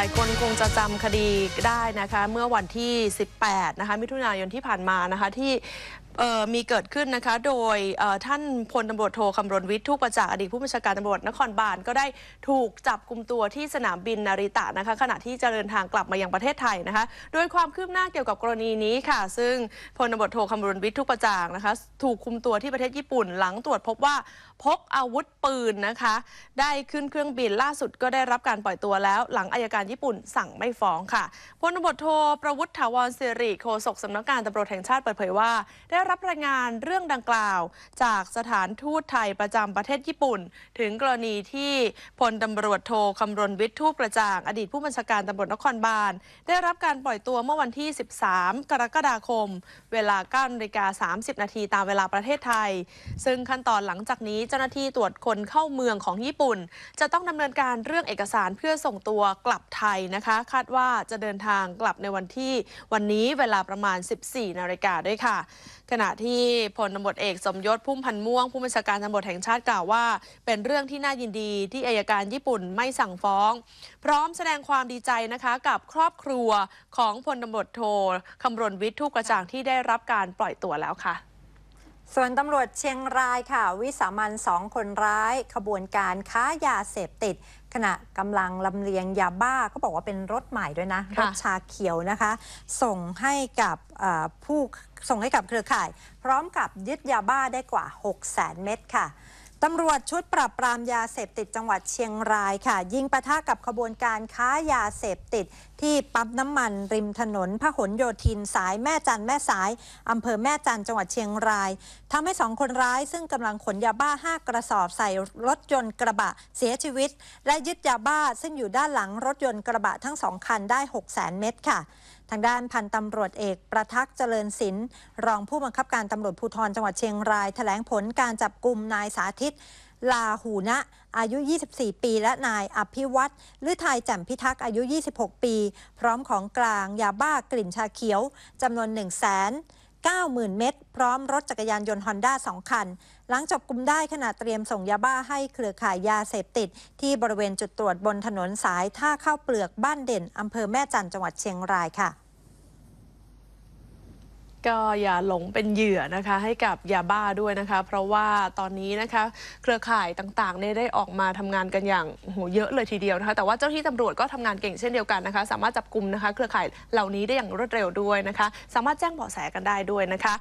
หลายคนคงจะจำคดีได้นะคะเมื่อวันที่ 18 นะคะมิถุนายนที่ผ่านมานะคะที่มีเกิดขึ้นนะคะโดยท่านพลตำรวจโทคำรณวิทย์ทุกประจักษ์อดีตผู้บัญชาการตำรวจนครบาลก็ได้ถูกจับกลุ่มตัวที่สนามบินนาริตะนะคะขณะที่จะเดินทางกลับมายังประเทศไทยนะคะโดยความคืบหน้าเกี่ยวกับกรณีนี้ค่ะซึ่งพลตำรวจโทคำรณวิทย์ทุกประจักษ์นะคะถูกคุมตัวที่ประเทศญี่ปุ่นหลังตรวจพบว่าพกอาวุธปืนนะคะได้ขึ้นเครื่องบินล่าสุดก็ได้รับการปล่อยตัวแล้ว หลังอายการญี่ปุ่นสั่งไม่ฟ้องค่ะ พลตำรวจโทประวุฒิถาวรสิริโฆษกสำนักงานตำรวจแห่งชาติเปิดเผยว่า ได้รับรายงานเรื่องดังกล่าว จากสถานทูตไทยประจำประเทศญี่ปุ่น ถึงกรณีที่พลตำรวจโทคำรณวิทย์ทูปกระจ่างอดีตผู้บัญชาการตำรวจนครบาลได้รับการปล่อยตัวเมื่อวันที่ 13 กรกฎาคม เวลา9นาฬิกา 30 นาทีตามเวลาประเทศไทย ซึ่งขั้นตอนหลังจากนี้เจ้าหน้าที่ตรวจคนเข้าเมืองของญี่ปุ่น จะต้องดำเนินการเรื่องเอกสารเพื่อส่งตัวกลับไทยนะคะคาดว่าจะเดินทางกลับในวันที่วันนี้เวลาประมาณ 14 นาฬิกาด้วยค่ะ ขณะที่พลตำรวจเอกสมยศพุ่มพันม่วงผู้บัญชาการตำรวจแห่งชาติกล่าวว่า เป็นเรื่องที่น่ายินดีที่อายการญี่ปุ่นไม่สั่งฟ้อง พร้อมแสดงความดีใจนะคะกับครอบครัวของพลตำรวจโทคำรณวิทย์ทุกกระจ่างที่ได้รับการปล่อยตัวแล้วค่ะส่วนตำรวจเชียงรายค่ะ วิสามันสองคนร้ายขบวนการค้ายาเสพติด ขณะกำลังลำเลียงยาบ้าเขาบอกว่าเป็นรถใหม่ด้วยนะรถชาเขียวนะคะ ส่งให้กับผู้ส่งให้กับเครือข่าย พร้อมกับยึดยาบ้าได้กว่า 6 0 0 0 0 0 เม็ดค่ะตำรวจชุดปราบปรามยาเสพติดจังหวัดเชียงรายค่ะ ยิงปะทะกับขบวนการค้ายาเสพติด ที่ปั๊มน้ำมันริมถนนพหลโยธินสายแม่จันแม่สายอำเภอแม่จันจังหวัดเชียงรายทำให้สองคนร้ายซึ่งกำลังขนยาบ้า 5 กระสอบใส่รถยนต์กระบะเสียชีวิต และยึดยาบ้าซึ่งอยู่ด้านหลังรถยนต์กระบะทั้งสองคันได้ 6 0 0 0 0 0เม็ดค่ะทางด้านพันตำรวจเอกประทักษ์เจริญศิลป์รองผู้บังคับการตำรวจภูธรจังหวัดเชียงรายแถลงผลการจับกลุ่มนายสาธิตลาหูนะอายุ 24 ปีและนายอภิวัตรลือไทยแจ่มพิทักษ์อายุ 26 ปีพร้อมของกลางยาบ้ากลิ่นชาเขียวจำนวน1 0 0 0 0 90,000 เม็ดพร้อมรถจักรยานยนต์ฮอนด้า2 คัน หลังจับกลุ่มได้ขณะเตรียมส่งยาบ้าให้เครือข่ายยาเสพติด ที่บริเวณจุดตรวจบนถนนสายท่าเข้าเปลือกบ้านเด่นอำเภอแม่จันจังหวัดเชียงรายค่ะก็อย่าหลงเป็นเหยื่อนะคะ ให้กับยาบ้าด้วยนะคะ เพราะว่าตอนนี้นะคะ เครือข่ายต่างๆเนี่ยได้ออกมาทำงานกันอย่างโโหเยอะเลยทีเดียวนะคะ แต่ว่าเจ้าที่ตำรวจก็ทำงานเก่ง เช่นเดียวกันนะคะ สามารถจับกลุ่มนะคะ เครือข่ายเหล่านี้ได้อย่างรวดเร็วด้วยนะคะ สามารถแจ้งเบาะแสกันได้ด้วยนะคะ